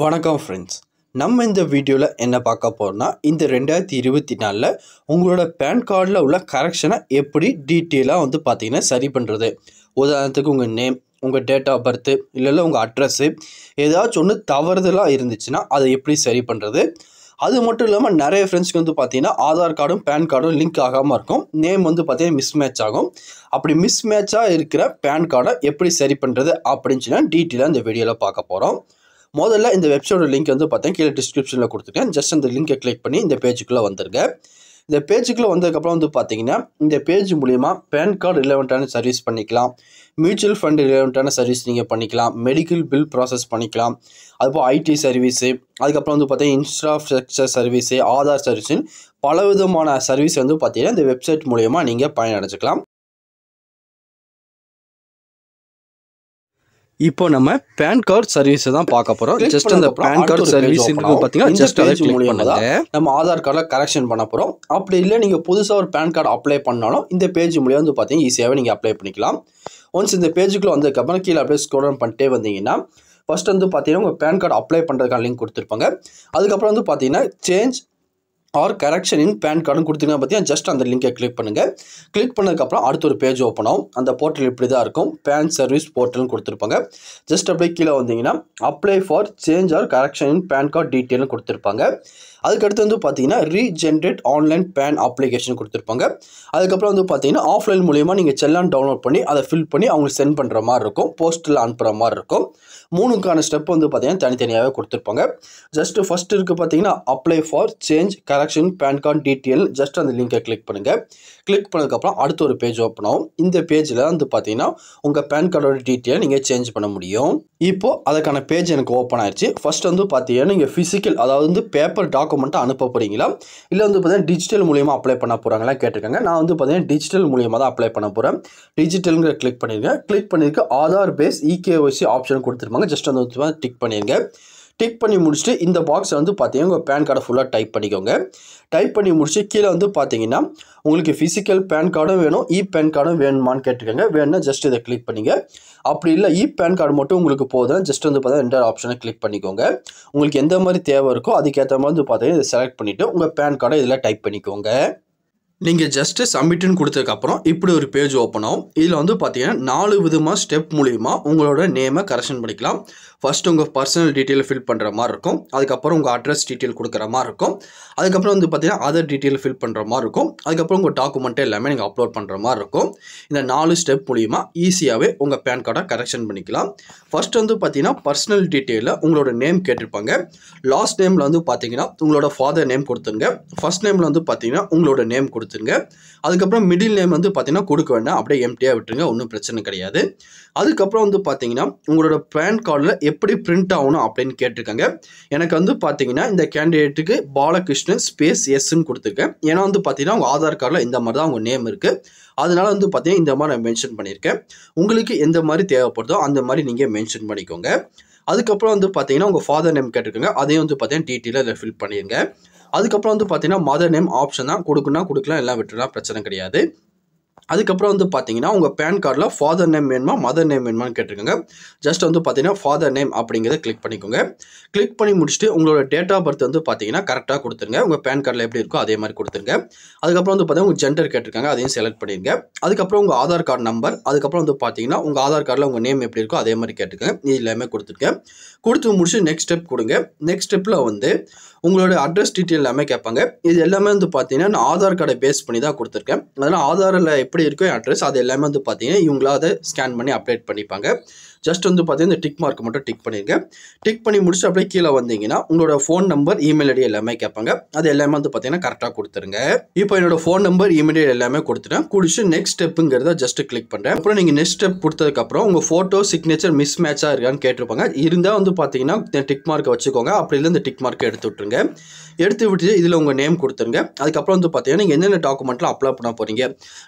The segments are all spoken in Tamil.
வணக்கம் ஃப்ரெண்ட்ஸ் நம்ம இந்த வீடியோவில் என்ன பார்க்க போகிறோம்னா இந்த ரெண்டாயிரத்தி இருபத்தி நாலில் உங்களோட பேன் கார்டில் உள்ள கரெக்ஷனை எப்படி டீட்டெயிலாக வந்து பார்த்திங்கன்னா சரி பண்ணுறது உதாரணத்துக்கு உங்கள் நேம் உங்கள் டேட் ஆஃப் பர்த்து இல்லைல்ல உங்கள் அட்ரஸ்ஸு ஏதாச்சும் ஒன்று தவறுதலாக இருந்துச்சுன்னா அதை எப்படி சரி பண்ணுறது அது மட்டும் இல்லாமல் நிறைய ஃப்ரெண்ட்ஸ்க்கு வந்து பார்த்தீங்கன்னா ஆதார் கார்டும் பேன் கார்டும் லிங்க் ஆகாமல் இருக்கும் நேம் வந்து பார்த்தீங்கன்னா மிஸ் மேட்ச் ஆகும் அப்படி மிஸ் மேட்சாக இருக்கிற பேன் கார்டை எப்படி சரி பண்ணுறது அப்படின்னு சொன்னால் டீட்டெயிலாக இந்த வீடியோவில் பார்க்க போகிறோம் முதல்ல இந்த வெப்சைட்டோட லிங்க் வந்து பார்த்தீங்கன்னா கீழே டிஸ்கிரிப்ஷனில் கொடுத்துருக்கேன் ஜஸ்ட் அந்த லிங்கை கிளிக் பண்ணி இந்த பேஜுக்குள்ளே வந்துருங்க இந்த பேஜுக்குள்ளே வந்ததுக்கப்புறம் வந்து பார்த்தீங்கன்னா இந்த பேஜ் மூலிமா பேன் கார்டு ரிலவெண்ட்டான சர்வீஸ் பண்ணிக்கலாம் மியூச்சுவல் ஃபண்ட் ரிலவெண்ட்டான சர்வீஸ் நீங்கள் பண்ணிக்கலாம் மெடிக்கல் பில் ப்ராசஸ் பண்ணிக்கலாம் அதுபோல் ஐடி சர்வீஸு அதுக்கப்புறம் வந்து பார்த்தீங்கன்னா இன்ஃப்ராஸ்ட்ரக்சர் சர்வீஸு ஆதார் சர்வீஸுன்னு விதமான சர்வீஸ் வந்து பார்த்தீங்கன்னா இந்த வெப்சைட் மூலயமா நீங்கள் பயனடைஞ்சிக்கலாம் இப்போ நம்ம பேன் கார்டு சர்வீஸ் தான் பார்க்க போறோம் ஜஸ்ட் அந்த பேன் கார்டு சர்வீஸ் பார்த்தீங்கன்னா ஜஸ்ட் நம்ம ஆதார் கார்டில் கரெக்ஷன் பண்ண போறோம் அப்படி இல்லை நீங்க புதுசாக ஒரு பேன் கார்டு அப்ளை பண்ணாலும் இந்த பேஜ் மூலியம் வந்து பார்த்தீங்கன்னா ஈஸியாகவே நீங்கள் அப்ளை பண்ணிக்கலாம் ஒன்ஸ் இந்த பேஜுக்குள்ள கபன கீழே அப்படியே ஸ்கோர் பண்ணிட்டே வந்தீங்கன்னா ஃபர்ஸ்ட் வந்து பார்த்தீங்கன்னா உங்கள் பேன் கார்டு அப்ளை பண்ணுறதுக்கான லிங்க் கொடுத்துருப்பாங்க அதுக்கப்புறம் வந்து பார்த்தீங்கன்னா change or correction in PAN கார்டும் கொடுத்தீங்கன்னா பார்த்தீங்கன்னா ஜஸ்ட் அந்த லிங்கை கிளிக் பண்ணுங்கள் கிளிக் பண்ணதுக்கப்புறம் அடுத்த ஒரு பேஜ் ஓப்பன் ஆகும் அந்த போர்ட்டல் இப்படி தான் இருக்கும் பேன் சர்வீஸ் போர்ட்டல்னு கொடுத்துருப்பாங்க ஜஸ்ட் அப்படியே கீழே வந்தீங்கன்னா apply for change or correction in PAN card டீட்டெயிலும் கொடுத்துருப்பாங்க அதுக்கடுத்து வந்து பார்த்தீங்கன்னா ரீஜென்ரேட் ஆன்லைன் பேன் அப்ளிகேஷன் கொடுத்துருப்பாங்க அதுக்கப்புறம் வந்து பார்த்தீங்கன்னா ஆஃப்லைன் மூலியமாக நீங்கள் செல்லான் டவுன்லோட் பண்ணி அதை ஃபில் பண்ணி அவங்களுக்கு சென்ட் பண்ணுற மாதிரி இருக்கும் போஸ்ட்டில் அனுப்புகிற மாதிரி இருக்கும் மூணுக்கான ஸ்டெப் வந்து பார்த்தீங்கன்னா தனித்தனியாகவே கொடுத்துருப்பாங்க ஜஸ்ட்டு ஃபஸ்ட்டு இருக்குது பார்த்தீங்கன்னா apply for change correction PAN card detail just அந்த லிங்கை கிளிக் பண்ணுங்கள் கிளிக் பண்ணதுக்கப்புறம் அடுத்த ஒரு பேஜ் ஓப்பன் ஆகும் இந்த பேஜில் வந்து பார்த்தீங்கன்னா உங்கள் பேன் கார்டோட டீட்டெயில் நீங்கள் சேஞ்ச் பண்ண முடியும் இப்போது அதுக்கான பேஜ் எனக்கு ஓப்பன் ஆயிடுச்சு ஃபஸ்ட் வந்து பார்த்தீங்கன்னா நீங்கள் ஃபிசிக்கல் அதாவது வந்து பேப்பர் டாக்குமெண்ட்டை அனுப்ப போகிறீங்களா இல்லை வந்து பார்த்தீங்கன்னா டிஜிட்டல் மூலியமாக அப்ளை பண்ண போகிறாங்களா கேட்டிருக்காங்க நான் வந்து பார்த்தீங்கன்னா டிஜிட்டல் மூலியமாக தான் அப்ளை பண்ண போகிறேன் டிஜிட்டலுங்கிற கிளிக் பண்ணியிருக்கேன் கிளிக் பண்ணியிருக்க e Aadhaar base eKYC option கொடுத்துருப்பாங்க கொடுத்துருப்பாங்க ஜஸ்ட் அந்த டிக் பண்ணிடுங்க டிக் பண்ணி முடிச்சுட்டு இந்த பாக்ஸை வந்து பார்த்தீங்கன்னா உங்கள் பேன் கார்டை ஃபுல்லாக டைப் பண்ணிக்கோங்க டைப் பண்ணி முடிச்சுட்டு கீழே வந்து பார்த்தீங்கன்னா உங்களுக்கு ஃபிசிக்கல் பேன் கார்டும் வேணும் இ பேன் கார்டும் வேணுமான்னு கேட்டுக்கோங்க வேணும்னா ஜஸ்ட் இதை கிளிக் பண்ணிங்க அப்படி இல்லை இ பேன் கார்டு மட்டும் உங்களுக்கு போதும் ஜஸ்ட் வந்து பார்த்தா ரெண்டாவது ஆப்ஷனை கிளிக் பண்ணிக்கோங்க உங்களுக்கு எந்த மாதிரி தேவை இருக்கோ அதுக்கேற்ற மாதிரி வந்து பார்த்தீங்கன்னா இதை செலக்ட் பண்ணிவிட்டு உங்கள் பேன் கார்டை இதில் டைப் பண்ணிக்கோங்க நீங்கள் ஜஸ்ட்டு சப்மிட்டுன்னு கொடுத்ததுக்கப்புறம் இப்படி ஒரு பேஜ் ஓப்பன் ஆகும் இதில் வந்து பார்த்தீங்கன்னா நாலு விதமாக ஸ்டெப் மூலிமா உங்களோட நேமை கரெக்ஷன் பண்ணிக்கலாம் ஃபர்ஸ்ட் உங்கள் பர்சனல் டீட்டெயில் ஃபில் பண்ணுற மாதிரி இருக்கும் அதுக்கப்புறம் உங்கள் அட்ரஸ் டீட்டெயில் கொடுக்குற மாதிரி இருக்கும் அதுக்கப்புறம் வந்து பார்த்தீங்கன்னா அதர் டீட்டெயில் ஃபில் பண்ணுற மாதிரி இருக்கும் அதுக்கப்புறம் உங்கள் டாக்குமெண்ட் எல்லாமே நீங்கள் அப்லோட் பண்ணுற மாதிரி இருக்கும் இந்த நாலு ஸ்டெப் மூலிமா ஈஸியாகவே உங்கள் பேன் கார்டை கரெக்ஷன் பண்ணிக்கலாம் ஃபர்ஸ்ட் வந்து பார்த்தீங்கன்னா பர்சனல் டீட்டெயிலில் உங்களோட நேம் கேட்டிருப்பாங்க லாஸ்ட் நேமில் வந்து பார்த்தீங்கன்னா உங்களோட ஃபாதர் நேம் கொடுத்துருங்க ஃபஸ்ட் நேமில் வந்து பார்த்தீங்கன்னா உங்களோட நேம் கொடுத்து கொடுத்துருங்க அதுக்கப்புறம் மிடில் நேம் வந்து பார்த்தீங்கன்னா கொடுக்க வேண்டாம் அப்படியே எம்டியாக விட்டுருங்க ஒன்றும் பிரச்சனை கிடையாது அதுக்கப்புறம் வந்து பார்த்தீங்கன்னா உங்களோட பேன் கார்டில் எப்படி பிரிண்ட் ஆகணும் அப்படின்னு கேட்டிருக்காங்க எனக்கு வந்து பார்த்தீங்கன்னா இந்த கேண்டிடேட்டுக்கு பாலகிருஷ்ணன் ஸ்பேஸ் எஸ்ன்னு கொடுத்துருக்கேன் ஏன்னா வந்து பார்த்தீங்கன்னா உங்கள் ஆதார் கார்டில் இந்த மாதிரி தான் உங்கள் நேம் இருக்குது அதனால் வந்து பார்த்தீங்கன்னா இந்த மாதிரி நான் மென்ஷன் பண்ணியிருக்கேன் உங்களுக்கு எந்த மாதிரி தேவைப்படுதோ அந்த மாதிரி நீங்கள் மென்ஷன் பண்ணிக்கோங்க அதுக்கப்புறம் வந்து பார்த்தீங்கன்னா உங்கள் ஃபாதர் நேம் கேட்டிருக்கோங்க அதையும் வந்து பார்த்தீங்கன்னா டீட்டெயிலாக இதில் ஃபில் பண்ணிடுங்க அதுக்கப்புறம் வந்து பார்த்தீங்கன்னா மதர் நேம் ஆப்ஷன் தான் கொடுக்குன்னா கொடுக்கலாம் எல்லாம் விட்டுலாம் பிரச்சனை கிடையாது அதுக்கப்புறம் வந்து பார்த்தீங்கன்னா உங்கள் பேன் கார்டில் ஃபாதர் நேம் வேணுமா மதர் நேம் வேணுமான்னு கேட்டிருக்கோங்க ஜஸ்ட் வந்து பார்த்தீங்கன்னா ஃபாதர் நேம் அப்படிங்கிறத கிளிக் பண்ணிக்கோங்க கிளிக் பண்ணி முடிச்சுட்டு உங்களோட டேட் ஆஃப் பர்த் வந்து பார்த்தீங்கன்னா கரெக்டாக கொடுத்துருங்க உங்கள் பேன் கார்டில் எப்படி இருக்கோ அதே மாதிரி கொடுத்துருங்க அதுக்கப்புறம் வந்து பார்த்தீங்கன்னா உங்கள் ஜெண்டர் கேட்டிருக்காங்க அதையும் செலக்ட் பண்ணிடுங்க அதுக்கப்புறம் உங்கள் ஆதார் கார்டு நம்பர் அதுக்கப்புறம் வந்து பார்த்தீங்கன்னா உங்கள் ஆதார் கார்டில் உங்கள் நேம் எப்படி இருக்கோ அதே மாதிரி கேட்டுருக்கேன் இது எல்லாமே கொடுத்துருக்கேன் கொடுத்து முடிச்சு நெக்ஸ்ட் ஸ்டெப் கொடுங்க நெக்ஸ்ட் ஸ்டெப்பில் வந்து உங்களோட அட்ரஸ் டீட்டெயில் எல்லாமே கேட்பாங்க இது எல்லாமே வந்து பார்த்தீங்கன்னா நான் ஆதார் கார்டை பேஸ் பண்ணி தான் கொடுத்துருக்கேன் அதனால் ஆதாரில் எப்படி இருக்கோ அட்ரஸ் அது எல்லாமே வந்து பார்த்தீங்கன்னா இவங்களா அதை ஸ்கேன் பண்ணி அப்டேட் பண்ணிப்பாங்க ஜஸ்ட் வந்து பார்த்தீங்கன்னா இந்த டிக் மார்க் மட்டும் டிக் பண்ணிடுங்க டிக் பண்ணி முடிச்சு அப்படியே கீழே வந்தீங்கன்னா உங்களோட ஃபோன் நம்பர் இமெயில் ஐடி எல்லாமே கேட்பாங்க அது எல்லாமே வந்து பார்த்தீங்கன்னா கரெக்டாக கொடுத்துருங்க இப்போ என்னோட ஃபோன் நம்பர் இமெயில் ஐடி எல்லாமே கொடுத்துட்டேன் குடிச்சு நெக்ஸ்ட் ஸ்டெப்புங்கிறத ஜஸ்ட் கிளிக் பண்ணுறேன் அப்புறம் நீங்கள் நெக்ஸ்ட் ஸ்டெப் கொடுத்ததுக்கப்புறம் உங்கள் ஃபோட்டோ சிக்னேச்சர் மிஸ் மேட்சாக இருக்கான்னு கேட்டிருப்பாங்க இருந்தால் வந்து பார்த்தீங்கன்னா டிக் மார்க்கை வச்சுக்கோங்க அப்படி இல்லை இந்த டிக் மார்க்கை எடுத்து விட்டுருங்க எடுத்து விட்டு இதில் உங்கள் நேம் கொடுத்துருங்க அதுக்கப்புறம் வந்து பார்த்தீங்கன்னா நீங்கள் என்னென்ன டாக்குமெண்ட்லாம் அப்ளை பண்ண போகிறீங்க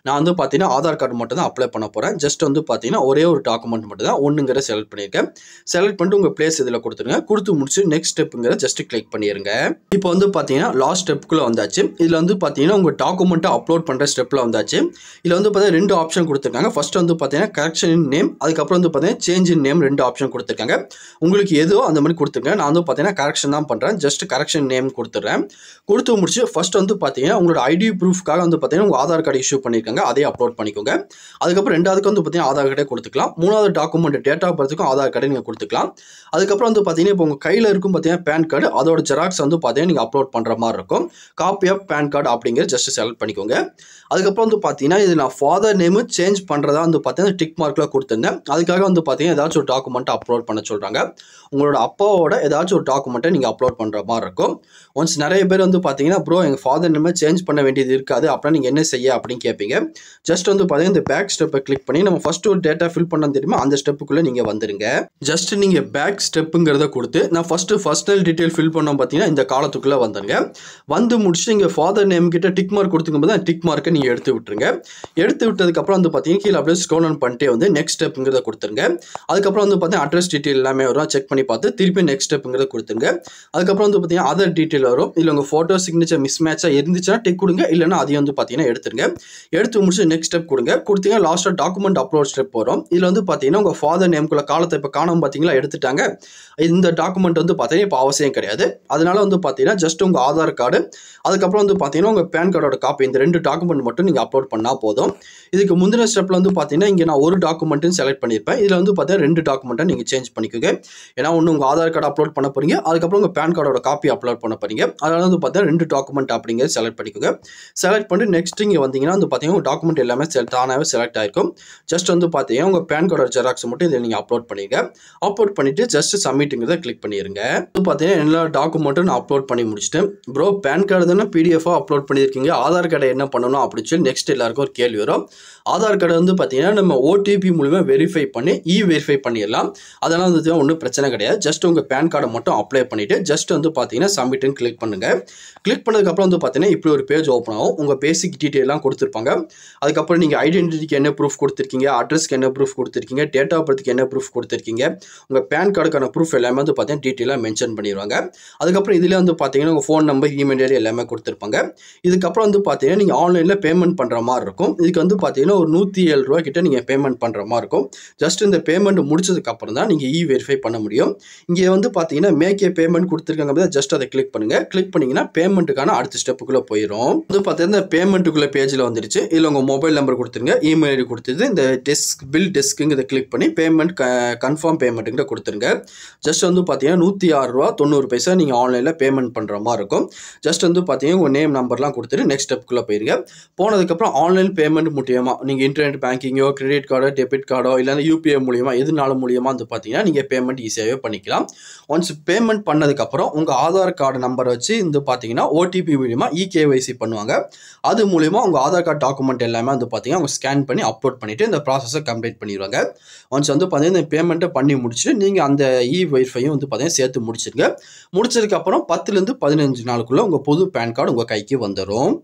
நான் வந்து பார்த்தீங்கன்னா ஆதார் கார்டு மட்டும் தான் அப்ளை பண்ண போகிறேன் ஜஸ்ட் வந்து பார்த்தீங்கன்னா ஒரே ஒரு டாக்குமெண்ட் மட்டும் தான் ஒன்றுங்கிற செலக்ட் பண்ணியிருக்கேன் செலக்ட் பண்ணிட்டு உங்கள் பிளேஸ் இதில் கொடுத்துருங்க கொடுத்து முடிச்சு நெக்ஸ்ட் ஸ்டெப்புங்கிற ஜஸ்ட் கிளிக் பண்ணிடுங்க இப்போ வந்து பார்த்தீங்கன்னா லாஸ்ட் ஸ்டெப்புக்குள்ளே வந்தாச்சு இதில் வந்து பார்த்தீங்கன்னா உங்கள் டாக்குமெண்ட்டை அப்லோட் பண்ணுற ஸ்டெப்பில் வந்தாச்சு இதில் வந்து பார்த்தீங்கன்னா ரெண்டு ஆப்ஷன் கொடுத்துருக்காங்க ஃபஸ்ட் வந்து பார்த்தீங்கன்னா கரெக்ஷன் இன் நேம் அதுக்கப்புறம் வந்து பார்த்தீங்கன்னா சேஞ்ச் இன் நேம் ரெண்டு ஆப்ஷன் கொடுத்துருக்காங்க உங்களுக்கு எதுவோ அந்த மாதிரி கொடுத்துருங்க நான் வந்து பார்த்தீங்கன்னா கரெக்ஷன் தான் பண்ணுறேன் ஜஸ்ட் கரெக்ஷன் நேம் கொடுத்துட்றேன் கொடுத்து முடிச்சு ஃபஸ்ட் வந்து பார்த்தீங்கன்னா உங்களோட ஐடி ப்ரூஃப்காக வந்து பார்த்தீங்கன்னா உங்கள் ஆதார் கார்டு இஷ்யூ பண்ணியிருக்காங்க அதே முன்னாடியே அப்லோட் பண்ணிக்கோங்க அதுக்கப்புறம் ரெண்டாவதுக்கு வந்து பார்த்தீங்கன்னா ஆதார் கார்டே கொடுத்துக்கலாம் மூணாவது டாக்குமெண்ட் டேட் ஆஃப் பர்த்துக்கும் ஆதார் கார்டை நீங்கள் கொடுத்துக்கலாம் அதுக்கப்புறம் வந்து பார்த்தீங்கன்னா இப்போ உங்கள் கையில் இருக்கும் பார்த்தீங்கன்னா பேன் கார்டு அதோட ஜெராக்ஸ் வந்து பார்த்தீங்கன்னா நீங்கள் அப்லோட் பண்ணுற மாதிரி இருக்கும் காப்பி ஆஃப் பேன் கார்டு அப்படிங்கிற ஜஸ்ட் செலக்ட் பண்ணிக்கோங்க அதுக்கப்புறம் வந்து பார்த்தீங்கன்னா இது நான் ஃபாதர் நேமு சேஞ்ச் பண்ணுறதா வந்து பார்த்தீங்கன்னா டிக் மார்க்கில் கொடுத்துருந்தேன் அதுக்காக வந்து பார்த்தீங்கன்னா ஏதாச்சும் ஒரு டாக்குமெண்ட்டை அப்லோட் பண்ண சொல்கிறாங்க உங்களோட அப்பாவோட ஏதாச்சும் ஒரு டாக்குமெண்ட்டை நீங்கள் அப்லோட் பண்ணுற மாதிரி இருக்கும் ஒன்ஸ் நிறைய பேர் வந்து பார்த்தீங்கன்னா ப்ரோ எங்கள் ஃபாதர் நேமை சேஞ்ச் பண்ண வேண்டியது இருக்காது அப்படின்னா நீங்கள் என்ன செய்ய அப்படின்னு கேட்பீங்க ஜஸ்ட் வந்து பார்த்தீங்கன்னா இந்த பேக் ஸ்டெப்பை கிளிக் பண்ணி நம்ம ஃபஸ்ட்டு ஒரு டேட்டா ஃபில் பண்ண தெரியுமா அந்த ஸ்டெப்புக்குள்ளே நீங்கள் வந்துடுங்க ஜஸ்ட் நீங்கள் பேக் ஸ்டெப்புங்கிறத கொடுத்து நான் ஃபஸ்ட்டு ஃபர்ஸ்டல் டீட்டெயில் ஃபில் பண்ணோம் பார்த்தீங்கன்னா இந்த காலத்துக்குள்ளே வந்துடுங்க வந்து முடிச்சு நீங்கள் ஃபாதர் நேம் கிட்ட டிக் மார்க் கொடுத்துக்கும் போது டிக் மார்க்கை நீங்கள் எடுத்து விட்டுருங்க எடுத்து விட்டதுக்கப்புறம் வந்து பார்த்தீங்கன்னா கீழே அப்படியே ஸ்கோலன் ஆன் பண்ணிட்டே வந்து நெக்ஸ்ட் ஸ்டெப்புங்கிறத கொடுத்துருங்க அதுக்கப்புறம் வந்து பார்த்தீங்கன்னா அட்ரஸ் டீட்டெயில் எல்லாமே வரும் செக் பண்ணி பார்த்து திருப்பி நெக்ஸ்ட் ஸ்டெப்புங்கிறத கொடுத்துருங்க அதுக்கப்புறம் வந்து பார்த்தீங்கன்னா அதர் டீட்டெயில் வரும் இல்லை உங்கள் ஃபோட்டோ சிக்னேச்சர் மிஸ் மேட்சாக இருந்துச்சுன்னா டிக் கொடுங்க இல்லைனா அதையும் வந்து பார்த்தீங்கன்னா எடுத்துருங்க எடுத்து முடிச்சு நெக்ஸ்ட் ஸ்டெப் கொடுங்க கொடுத்தீங்க லாஸ்ட்டாக டாக்குமெண்ட் அப்லோட் ஸ்டெப் போகிறோம் இதில் வந்து பார்த்தீங்கன்னா உங்கள் ஃபாதர் நேம்குள்ள காலத்தை இப்போ காணாமல் பார்த்தீங்களா எடுத்துட்டாங்க இந்த டாக்குமெண்ட் வந்து பார்த்தீங்கன்னா இப்போ அவசியம் கிடையாது அதனால வந்து பார்த்தீங்கன்னா ஜஸ்ட் உங்கள் ஆதார் கார்டு அதுக்கப்புறம் வந்து பார்த்தீங்கன்னா உங்கள் பேன் கார்டோட காப்பி இந்த ரெண்டு டாக்குமெண்ட் மட்டும் நீங்கள் அப்லோட் பண்ணால் போதும் இதுக்கு முந்தின ஸ்டெப்பில் வந்து பார்த்தீங்கன்னா இங்கே நான் ஒரு டாக்குமெண்ட்டுன்னு செலக்ட் பண்ணியிருப்பேன் இதில் வந்து பார்த்தீங்கன்னா ரெண்டு டாக்குமெண்ட்டை நீங்கள் சேஞ்ச் பண்ணிக்கோங்க ஏன்னா ஒன்று உங்கள் ஆதார் கார்டு அப்லோட் பண்ண போறீங்க அதுக்கப்புறம் உங்கள் பேன் கார்டோட காப்பி அப்லோட் பண்ண போறீங்க அதனால் வந்து பார்த்தீங்கன்னா ரெண்டு டாக்குமெண்ட் அப்படிங்கிறது செலக்ட் பண்ணிக்கோங்க செலக்ட் பண்ணி நெக்ஸ்ட் இங்கே வந்தீங்கன்னா வந்து பார்த்தீங்கன்னா டாக்குமெண்ட் டாக்குமெண்ட் எல்லாமே தானாகவே செலக்ட் ஆகிருக்கும் ஜஸ்ட் வந்து பார்த்தீங்கன்னா உங்கள் பேன் கார்டோட ஜெராக்ஸ் மட்டும் இதில் நீங்கள் அப்லோட் பண்ணிடுங்க அப்லோட் பண்ணிவிட்டு ஜஸ்ட் சப்மிட்டுங்கிறத கிளிக் பண்ணிடுங்க வந்து பார்த்தீங்கன்னா எல்லா டாக்குமெண்ட்டும் நான் அப்லோட் பண்ணி முடிச்சுட்டு ப்ரோ பேன் கார்டு தானே பிடிஎஃபாக அப்லோட் பண்ணியிருக்கீங்க ஆதார் கார்டை என்ன பண்ணணும் அப்படின்னு சொல்லி நெக்ஸ்ட் எல்லாருக்கும் ஒரு கேள்வி வரும் ஆதார் கார்டு வந்து பார்த்தீங்கன்னா நம்ம ஓடிபி மூலிமா வெரிஃபை பண்ணி இ வெரிஃபை பண்ணிடலாம் அதெல்லாம் வந்து ஒன்றும் பிரச்சனை கிடையாது ஜஸ்ட் உங்கள் பேன் கார்டை மட்டும் அப்ளை பண்ணிவிட்டு ஜஸ்ட் வந்து பார்த்தீங்கன்னா சப்மிட்டுன்னு கிளிக் பண்ணுங்கள் கிளிக் பண்ணதுக்கப்புறம் வந்து பார்த்தீங்கன்னா இப்படி ஒரு பேஜ் ஓப்பன் ஆகும் உங்கள் பேசிக் டீட்டெயிலாம் கொடுத்துருப்பாங்க அதுக்கப்புறம் நீங்கள் ஐடென்டிட்டிக்கு என்ன ப்ரூஃப் கொடுத்துருக்கீங்க அட்ரஸ்க்கு என்ன ப்ரூஃப் கொடுத்துருக்கீங்க டேட் ஆஃப் பர்த்துக்கு என்ன ப்ரூஃப் கொடுத்துருக்கீங்க உங்கள் பேன் கார்டுக்கான ப்ரூஃப் எல்லாமே வந்து பார்த்தீங்கன்னா டீட்டெயிலாக மென்ஷன் பண்ணிடுவாங்க அதுக்கப்புறம் இதில் வந்து பார்த்தீங்கன்னா உங்கள் ஃபோன் நம்பர் இமெயில் ஐடி எல்லாமே கொடுத்துருப்பாங்க இதுக்கப்புறம் வந்து பார்த்தீங்கன்னா நீங்கள் ஆன்லைனில் பேமெண்ட் பண்ணுற மாதிரி இருக்கும் இதுக்கு வந்து பார்த்தீங்கன்னா ஒரு நூற்றி ஏழு ரூபா கிட்ட நீங்கள் பேமெண்ட் பண்ணுற மாதிரி இருக்கும் ஜஸ்ட் இந்த பேமெண்ட் முடிச்சதுக்கப்புறம் தான் நீங்கள் இ வெரிஃபை பண்ண முடியும் இங்கே வந்து பார்த்தீங்கன்னா மேக்கே பேமெண்ட் கொடுத்துருக்காங்க அப்படின்னா ஜஸ்ட் அதை கிளிக் பண்ணுங்கள் கிளிக் பண்ணிங்கன்னா பேமெண்ட்டுக்கான அடுத்த ஸ்டெப்புக்குள்ளே போயிடும் வந்து பார்த்தீங்கன்னா பேமெண்ட்டுக்குள்ளே பேஜில் வந்துருச்சு இல்லை உங்கள் மொபைல் நம்பர் கொடுத்துருங்க இமெயில் ஐடி கொடுத்துருந்து இந்த டெஸ்க் பில் டெஸ்க்குங்கிறத கிளிக் பண்ணி பேமெண்ட் க கன்ஃபார்ம் பேமெண்ட்டுங்கிற கொடுத்துருங்க ஜஸ்ட் வந்து பார்த்தீங்கன்னா நூற்றி ஆறு ரூபா தொண்ணூறு பைசா நீங்கள் ஆன்லைனில் பேமெண்ட் பண்ணுற மாதிரி இருக்கும் ஜஸ்ட் வந்து பார்த்தீங்கன்னா உங்கள் நேம் நம்பர்லாம் கொடுத்துட்டு நெக்ஸ்ட் ஸ்டெப்புக்குள்ளே போயிருங்க போனதுக்கப்புறம் ஆன்லைன் பேமெண்ட் மூலியமாக நீங்கள் இன்டர்நெட் பேங்கிங்கோ கிரெடிட் கார்டோ டெபிட் கார்டோ இல்லை யூபிஐ மூலியமாக எதுனால மூலியமாக வந்து பார்த்தீங்கன்னா நீங்கள் பேமெண்ட் ஈஸியாகவே பண்ணிக்கலாம் ஒன்ஸ் பேமெண்ட் பண்ணதுக்கப்புறம் உங்கள் ஆதார் கார்டு நம்பரை வச்சு இந்த பார்த்தீங்கன்னா ஓடிபி மூலியமாக இகேஒய்சி e பண்ணுவாங்க அது மூலிமா உங்கள் ஆதார் கார்டு டாக்குமெண்ட் எல்லாமே வந்து பார்த்தீங்கன்னா அவங்க ஸ்கேன் பண்ணி அப்லோட் பண்ணிவிட்டு இந்த ப்ராசஸை கம்ப்ளீட் பண்ணிடுவாங்க ஒன்ஸ் வந்து பார்த்தீங்கன்னா இந்த பேமெண்ட்டை பண்ணி முடிச்சுட்டு நீங்கள் அந்த இ ஒய்ஃபையும் வந்து பார்த்தீங்கன்னா சேர்த்து முடிச்சிருங்க முடிச்சதுக்கப்புறம் பத்துலேருந்து பதினஞ்சு நாளுக்குள்ளே உங்கள் புது பேன் கார்டு உங்கள் கைக்கு வந்துடும்